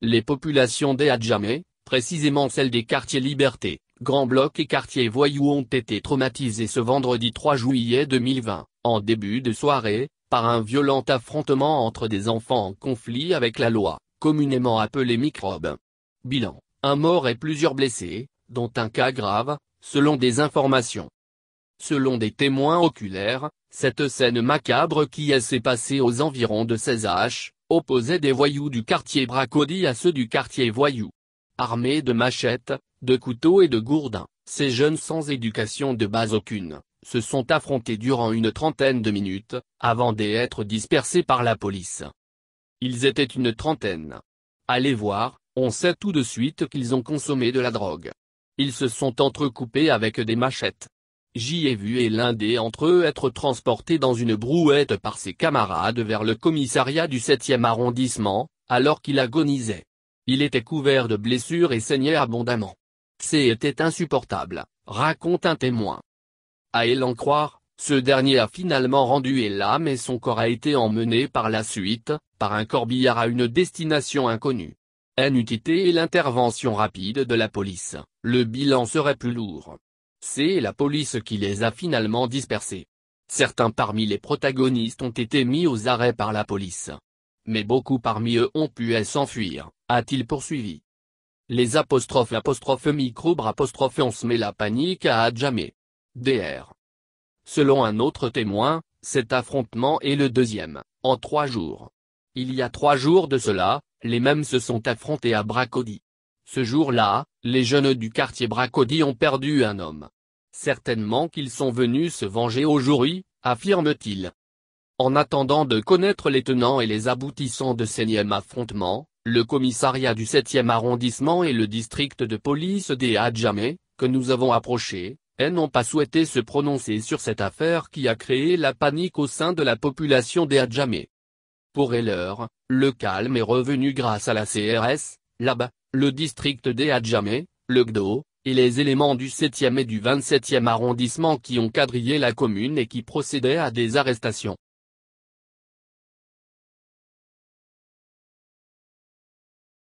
Les populations des Adjamé, précisément celles des quartiers Liberté, Grand Bloc et quartier Voyou ont été traumatisées ce vendredi 3 juillet 2020, en début de soirée, par un violent affrontement entre des enfants en conflit avec la loi, communément appelé microbe. Bilan, un mort et plusieurs blessés, dont un cas grave, selon des informations. Selon des témoins oculaires, cette scène macabre qui s'est passée aux environs de 16h, Opposaient des voyous du quartier Bracody à ceux du quartier voyou. Armés de machettes, de couteaux et de gourdins, ces jeunes sans éducation de base aucune, se sont affrontés durant une trentaine de minutes, avant d'être dispersés par la police. Ils étaient une trentaine. Allez voir, on sait tout de suite qu'ils ont consommé de la drogue. Ils se sont entrecoupés avec des machettes. J'y ai vu et l'un des entre eux être transporté dans une brouette par ses camarades vers le commissariat du 7e arrondissement, alors qu'il agonisait. Il était couvert de blessures et saignait abondamment. C'était insupportable, raconte un témoin. À en croire, ce dernier a finalement rendu l'âme et son corps a été emmené par la suite, par un corbillard à une destination inconnue. Inutité et l'intervention rapide de la police, le bilan serait plus lourd c'est la police qui les a finalement dispersés. Certains parmi les protagonistes ont été mis aux arrêts par la police. Mais beaucoup parmi eux ont pu s'enfuir, a-t-il poursuivi. Les apostrophes apostrophes microbes apostrophes on se la panique à Adjamé. DR. Selon un autre témoin, cet affrontement est le deuxième, en trois jours. Il y a trois jours de cela, les mêmes se sont affrontés à Bracody. Ce jour-là, les jeunes du quartier Bracody ont perdu un homme. Certainement qu'ils sont venus se venger aujourd'hui, affirme-t-il. En attendant de connaître les tenants et les aboutissants de ce affrontement, affrontement, le commissariat du 7e arrondissement et le district de police des Hadjamé, que nous avons approché, n'ont pas souhaité se prononcer sur cette affaire qui a créé la panique au sein de la population des Hadjamé. Pour l'heure, le calme est revenu grâce à la CRS, là-bas, le district des Hadjamé, le Gdo, et les éléments du 7e et du 27e arrondissement qui ont quadrillé la commune et qui procédaient à des arrestations.